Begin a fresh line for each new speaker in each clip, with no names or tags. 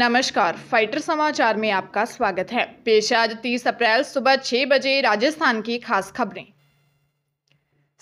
नमस्कार फाइटर समाचार में आपका स्वागत है पेश आज 30 अप्रैल सुबह 6 बजे राजस्थान की खास खबरें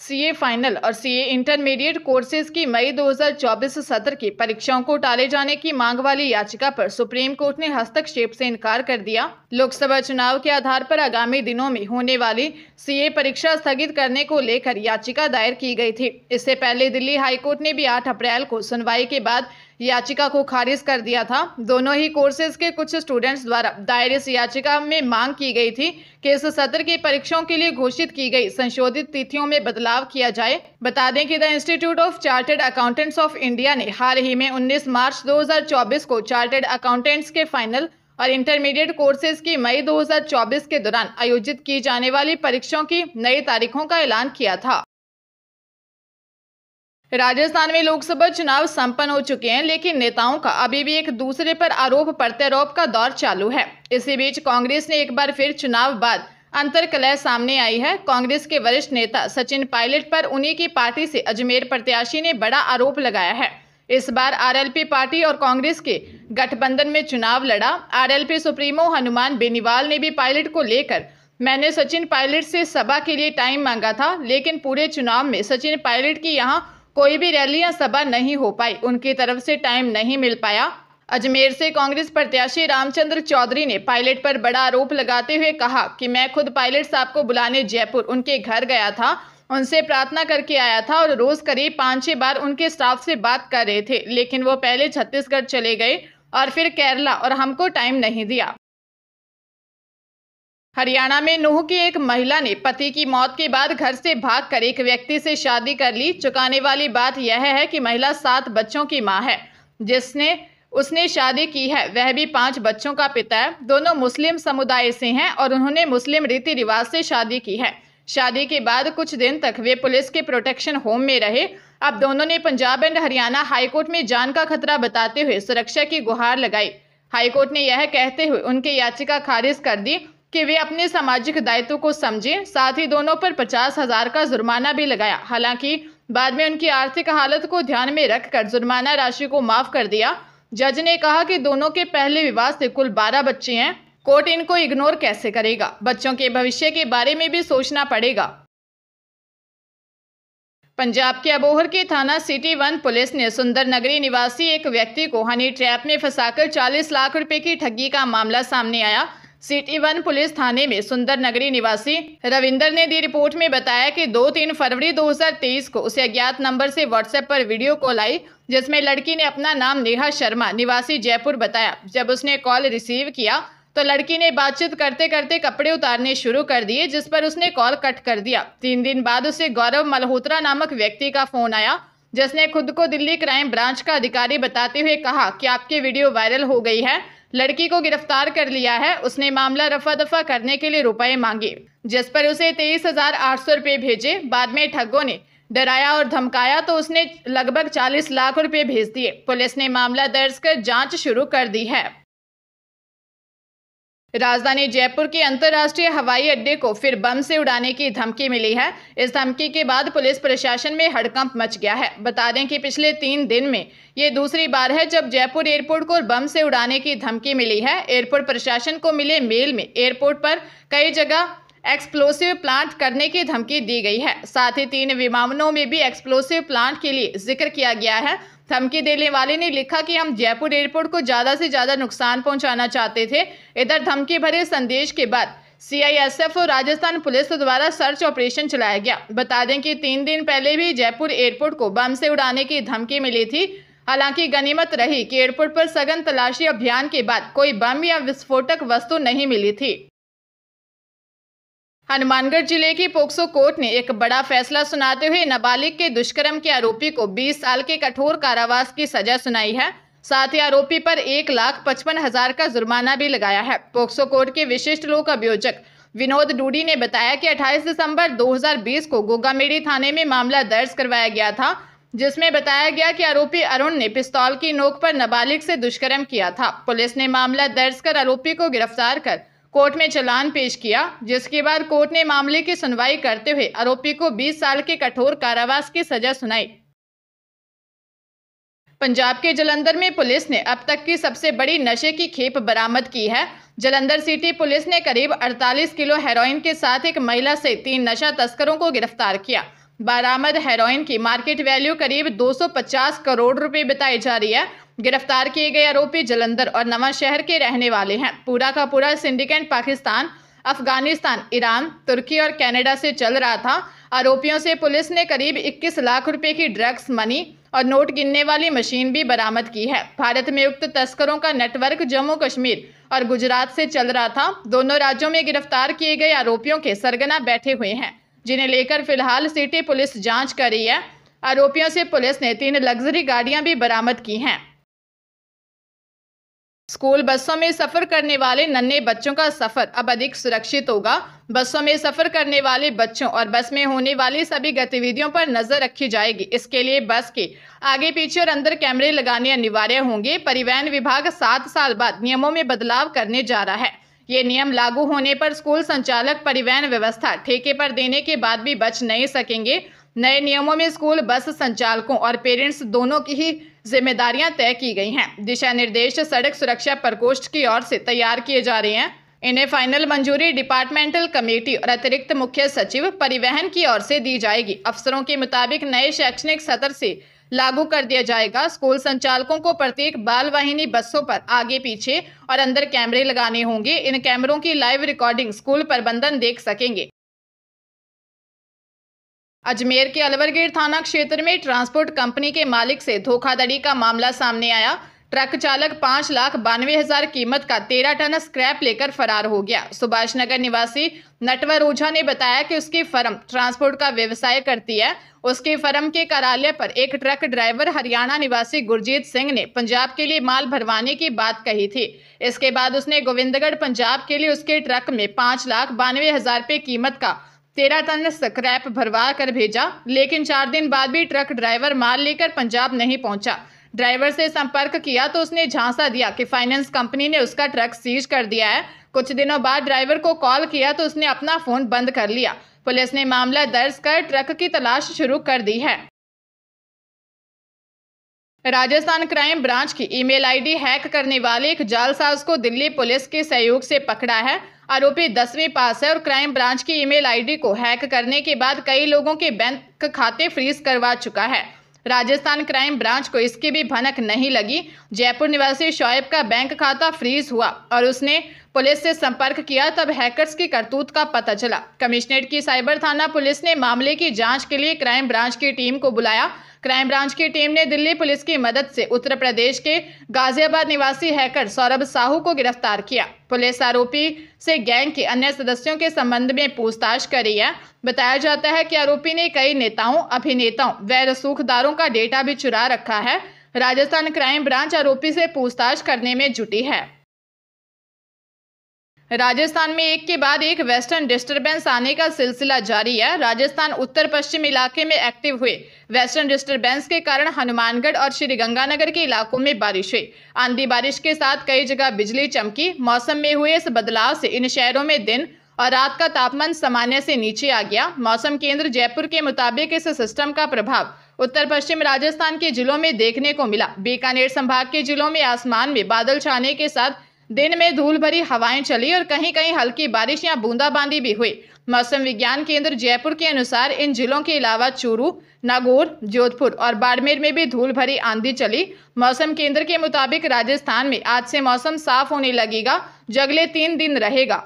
सीए फाइनल और सीए इंटरमीडिएट कोर्सेज की मई 2024 सत्र की परीक्षाओं को टाले जाने की मांग वाली याचिका पर सुप्रीम कोर्ट ने हस्तक्षेप से इनकार कर दिया लोकसभा चुनाव के आधार पर आगामी दिनों में होने वाली सीए परीक्षा स्थगित करने को लेकर याचिका दायर की गई थी इससे पहले दिल्ली हाईकोर्ट ने भी आठ अप्रैल को सुनवाई के बाद याचिका को खारिज कर दिया था दोनों ही कोर्सेज के कुछ स्टूडेंट्स द्वारा दायर इस याचिका में मांग की गई थी कि इस सत्र की परीक्षाओं के लिए घोषित की गई संशोधित तिथियों में बदलाव किया जाए बता दें कि the Institute of Chartered Accountants of India ने हाल ही में 19 मार्च 2024 को चार्टर्ड अकाउंटेंट्स के फाइनल और इंटरमीडिएट कोर्सेज की मई 2024 के दौरान आयोजित की जाने वाली परीक्षाओं की नई तारीखों का ऐलान किया था राजस्थान में लोकसभा चुनाव संपन्न हो चुके हैं लेकिन नेताओं का अभी भी एक दूसरे पर आरोप प्रत्यारोप का दौर चालू है इसी बीच कांग्रेस ने एक बार फिर चुनाव बाद अंतर कलह सामने आई है कांग्रेस के वरिष्ठ नेता सचिन पायलट पर उन्हीं की पार्टी से अजमेर प्रत्याशी ने बड़ा आरोप लगाया है इस बार आरएलपी पार्टी और कांग्रेस के गठबंधन में चुनाव लड़ा आरएलपी सुप्रीमो हनुमान बेनीवाल ने भी पायलट को लेकर मैंने सचिन पायलट से सभा के लिए टाइम मांगा था लेकिन पूरे चुनाव में सचिन पायलट की यहाँ कोई भी रैली या सभा नहीं हो पाई उनकी तरफ से टाइम नहीं मिल पाया अजमेर से कांग्रेस प्रत्याशी रामचंद्र चौधरी ने पायलट पर बड़ा आरोप लगाते हुए कहा कि मैं खुद पायलट साहब को बुलाने जयपुर उनके घर गया था उनसे प्रार्थना करके आया था और रोज करीब पाँच छः बार उनके स्टाफ से बात कर रहे थे लेकिन वो पहले छत्तीसगढ़ चले गए और फिर केरला और हमको टाइम नहीं दिया हरियाणा में नूह की एक महिला ने पति की मौत के बाद घर से भागकर एक व्यक्ति से शादी कर ली चुकाने वाली बात यह है कि महिला सात बच्चों की मां है जिसने उसने शादी की है वह भी पांच बच्चों का पिता है दोनों मुस्लिम समुदाय से हैं और उन्होंने मुस्लिम रीति रिवाज से शादी की है शादी के बाद कुछ दिन तक वे पुलिस के प्रोटेक्शन होम में रहे अब दोनों ने पंजाब एंड हरियाणा हाईकोर्ट में जान का खतरा बताते हुए सुरक्षा की गुहार लगाई हाईकोर्ट ने यह कहते हुए उनकी याचिका खारिज कर दी कि वे अपने सामाजिक दायित्व को समझें साथ ही दोनों पर पचास हजार का जुर्माना भी लगाया हालांकि बाद में उनकी आर्थिक हालत को ध्यान में रखकर जुर्माना राशि को माफ कर दिया जज ने कहा कि दोनों के पहले विवाह से कुल बारह बच्चे हैं कोर्ट इनको इग्नोर कैसे करेगा बच्चों के भविष्य के बारे में भी सोचना पड़ेगा पंजाब के अबोहर के थाना सिटी वन पुलिस ने सुंदर नगरी निवासी एक व्यक्ति को हनी ट्रैप में फंसाकर 40 लाख रुपए की ठगी का मामला सामने आया सिटी वन पुलिस थाने में सुंदर नगरी निवासी रविंदर ने दी रिपोर्ट में बताया कि दो तीन फरवरी 2023 को उसे अज्ञात नंबर से व्हाट्सएप पर वीडियो कॉल आई जिसमें लड़की ने अपना नाम नेहा शर्मा निवासी जयपुर बताया जब उसने कॉल रिसीव किया तो लड़की ने बातचीत करते करते कपड़े उतारने शुरू कर दिए जिस पर उसने कॉल कट कर दिया तीन दिन बाद उसे गौरव मल्होत्रा नामक व्यक्ति का फोन आया जिसने खुद को दिल्ली क्राइम ब्रांच का अधिकारी बताते हुए कहा कि आपकी वीडियो वायरल हो गई है लड़की को गिरफ्तार कर लिया है उसने मामला रफा दफा करने के लिए रुपए मांगे जिस पर उसे तेईस हजार आठ सौ रुपये भेजे बाद में ठगों ने डराया और धमकाया तो उसने लगभग चालीस लाख रुपए भेज दिए पुलिस ने मामला दर्ज कर जाँच शुरू कर दी है राजधानी जयपुर के अंतर्राष्ट्रीय हवाई अड्डे को फिर बम से उड़ाने की धमकी मिली है इस धमकी के बाद पुलिस प्रशासन में हड़कंप मच गया है बता दें कि पिछले तीन दिन में ये दूसरी बार है जब जयपुर एयरपोर्ट को बम से उड़ाने की धमकी मिली है एयरपोर्ट प्रशासन को मिले मेल में एयरपोर्ट पर कई जगह एक्सप्लोसिव प्लांट करने की धमकी दी गई है साथ ही तीन विमानों में भी एक्सप्लोसिव प्लांट के लिए जिक्र किया गया है धमकी देने वाले ने लिखा कि हम जयपुर एयरपोर्ट को ज़्यादा से ज़्यादा नुकसान पहुंचाना चाहते थे इधर धमकी भरे संदेश के बाद सीआईएसएफ और राजस्थान पुलिस द्वारा सर्च ऑपरेशन चलाया गया बता दें कि तीन दिन पहले भी जयपुर एयरपोर्ट को बम से उड़ाने की धमकी मिली थी हालांकि गनीमत रही कि एयरपोर्ट पर सघन तलाशी अभियान के बाद कोई बम या विस्फोटक वस्तु नहीं मिली थी हनुमानगढ़ जिले की पोक्सो कोर्ट ने एक बड़ा फैसला सुनाते हुए नाबालिग के दुष्कर्म के आरोपी को 20 साल के कठोर कारावास की सजा सुनाई है साथ ही आरोपी पर एक लाख पचपन हजार का जुर्माना भी लगाया है पोक्सो कोर्ट के विशिष्ट लोक अभियोजक विनोद डूडी ने बताया कि 28 दिसंबर 2020 को गोगामेड़ी थाने में मामला दर्ज करवाया गया था जिसमें बताया गया कि आरोपी अरुण ने पिस्तौल की नोक पर नाबालिग से दुष्कर्म किया था पुलिस ने मामला दर्ज कर आरोपी को गिरफ्तार कर कोर्ट में चलान पेश किया जिसके बाद कोर्ट ने मामले की सुनवाई करते हुए आरोपी को 20 साल के कठोर कारावास की सजा सुनाई पंजाब के जलंधर में पुलिस ने अब तक की सबसे बड़ी नशे की खेप बरामद की है जलंधर सिटी पुलिस ने करीब 48 किलो हेरोइन के साथ एक महिला से तीन नशा तस्करों को गिरफ्तार किया बरामद हेरोइन की मार्केट वैल्यू करीब 250 करोड़ रुपए बताई जा रही है गिरफ्तार किए गए आरोपी जलंधर और नवाशहर के रहने वाले हैं पूरा का पूरा सिंडिकेट पाकिस्तान अफगानिस्तान ईरान तुर्की और कनाडा से चल रहा था आरोपियों से पुलिस ने करीब 21 लाख रुपए की ड्रग्स मनी और नोट गिनने वाली मशीन भी बरामद की है भारत में उक्त तस्करों का नेटवर्क जम्मू कश्मीर और गुजरात से चल रहा था दोनों राज्यों में गिरफ्तार किए गए आरोपियों के सरगना बैठे हुए हैं जिन्हें लेकर फिलहाल सिटी पुलिस जाँच कर रही है आरोपियों से पुलिस ने तीन लग्जरी गाड़ियां भी बरामद की हैं स्कूल बसों में सफ़र करने वाले नन्हे बच्चों का सफ़र अब अधिक सुरक्षित होगा बसों में सफ़र करने वाले बच्चों और बस में होने वाली सभी गतिविधियों पर नज़र रखी जाएगी इसके लिए बस के आगे पीछे और अंदर कैमरे लगाने अनिवार्य होंगे परिवहन विभाग सात साल बाद नियमों में बदलाव करने जा रहा है ये नियम लागू होने पर स्कूल संचालक परिवहन व्यवस्था ठेके पर देने के बाद भी बच नहीं सकेंगे नए नियमों में स्कूल बस संचालकों और पेरेंट्स दोनों की ही जिम्मेदारियां तय की गई हैं दिशा निर्देश सड़क सुरक्षा प्रकोष्ठ की ओर से तैयार किए जा रहे हैं इन्हें फाइनल मंजूरी डिपार्टमेंटल कमेटी और अतिरिक्त मुख्य सचिव परिवहन की ओर से दी जाएगी अफसरों के मुताबिक नए शैक्षणिक सत्र से लागू कर दिया जाएगा स्कूल संचालकों को प्रत्येक बाल वाहिनी बसों पर आगे पीछे और अंदर कैमरे लगाने होंगे इन कैमरों की लाइव रिकॉर्डिंग स्कूल प्रबंधन देख सकेंगे अजमेर के अलवरगेट थाना क्षेत्र में ट्रांसपोर्ट कंपनी के मालिक से धोखाधड़ी का मामला सामने आया ट्रक चालक पाँच लाख बानवे हजार कीमत का तेरह टन स्क्रैप लेकर फरार हो गया सुभाष नगर निवासी नटवर ओझा ने बताया कि उसकी फर्म ट्रांसपोर्ट का व्यवसाय करती है उसके फर्म के कार्यालय पर एक ट्रक ड्राइवर हरियाणा निवासी गुरजीत सिंह ने पंजाब के लिए माल भरवाने की बात कही थी इसके बाद उसने गोविंदगढ़ पंजाब के लिए उसके ट्रक में पाँच लाख बानवे हजार रुपये कीमत का तेरह टन स्क्रैप भरवा कर भेजा लेकिन चार दिन बाद भी ट्रक ड्राइवर माल लेकर पंजाब नहीं पहुंचा ड्राइवर से संपर्क किया तो उसने झांसा दिया कि फाइनेंस कंपनी ने उसका ट्रक सीज कर दिया है कुछ दिनों बाद ड्राइवर को कॉल किया तो उसने अपना फोन बंद कर लिया पुलिस ने मामला दर्ज कर ट्रक की तलाश शुरू कर दी है राजस्थान क्राइम ब्रांच की ईमेल आईडी हैक करने वाले एक जालसाज को दिल्ली पुलिस के सहयोग से पकड़ा है आरोपी दसवीं पास है और क्राइम ब्रांच की ईमेल आईडी को हैक करने के बाद कई लोगों के बैंक खाते फ्रीज करवा चुका है राजस्थान क्राइम ब्रांच को इसकी भी भनक नहीं लगी जयपुर निवासी शोएब का बैंक खाता फ्रीज हुआ और उसने पुलिस से संपर्क किया तब हैकर्स की करतूत का पता चला कमिश्नरेट की साइबर थाना पुलिस ने मामले की जांच के लिए क्राइम ब्रांच की टीम को बुलाया क्राइम ब्रांच की टीम ने दिल्ली पुलिस की मदद से उत्तर प्रदेश के गाजियाबाद निवासी हैकर सौरभ साहू को गिरफ्तार किया पुलिस आरोपी से गैंग के अन्य सदस्यों के संबंध में पूछताछ करी है बताया जाता है कि आरोपी ने कई नेताओं अभिनेताओं व रसूखदारों का डेटा भी चुरा रखा है राजस्थान क्राइम ब्रांच आरोपी से पूछताछ करने में जुटी है राजस्थान में एक के बाद एक वेस्टर्न डिस्टरबेंस आने का सिलसिला जारी है राजस्थान उत्तर पश्चिम इलाके में एक्टिव हुए वेस्टर्न डिस्टरबेंस के कारण हनुमानगढ़ और श्रीगंगानगर के इलाकों में बारिश हुई आंधी बारिश के साथ कई जगह बिजली चमकी मौसम में हुए इस बदलाव से इन शहरों में दिन और रात का तापमान सामान्य से नीचे आ गया मौसम केंद्र जयपुर के मुताबिक इस सिस्टम का प्रभाव उत्तर पश्चिम राजस्थान के जिलों में देखने को मिला बीकानेर संभाग के जिलों में आसमान में बादल छाने के साथ दिन में धूल भरी हवाएं चली और कहीं कहीं हल्की बारिश या बूंदाबांदी भी हुई मौसम विज्ञान केंद्र जयपुर के अनुसार इन जिलों के अलावा चूरू नागौर जोधपुर और बाड़मेर में भी धूल भरी आंधी चली मौसम केंद्र के मुताबिक राजस्थान में आज से मौसम साफ होने लगेगा जो अगले तीन दिन रहेगा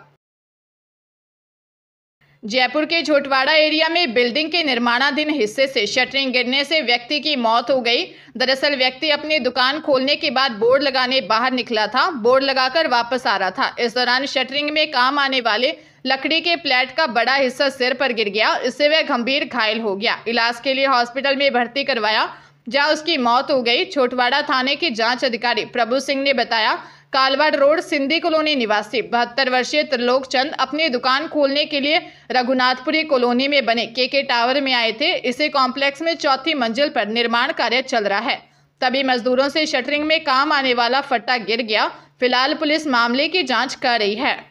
जयपुर के झोटवाड़ा एरिया में बिल्डिंग के निर्माणाधीन हिस्से से शटरिंग गिरने से व्यक्ति की मौत हो गई दरअसल व्यक्ति अपनी दुकान खोलने के बाद बोर्ड लगाने बाहर निकला था बोर्ड लगाकर वापस आ रहा था इस दौरान शटरिंग में काम आने वाले लकड़ी के प्लेट का बड़ा हिस्सा सिर पर गिर गया इससे वह गंभीर घायल हो गया इलाज के लिए हॉस्पिटल में भर्ती करवाया जहाँ उसकी मौत हो गई छोटवाड़ा थाने के जांच अधिकारी प्रभु सिंह ने बताया कालवाड़ रोड सिंधी कॉलोनी निवासी बहत्तर वर्षीय त्रिलोक चंद अपनी दुकान खोलने के लिए रघुनाथपुरी कॉलोनी में बने के के टावर में आए थे इसे कॉम्प्लेक्स में चौथी मंजिल पर निर्माण कार्य चल रहा है तभी मजदूरों से शटरिंग में काम आने वाला फट्टा गिर गया फिलहाल पुलिस मामले की जाँच कर रही है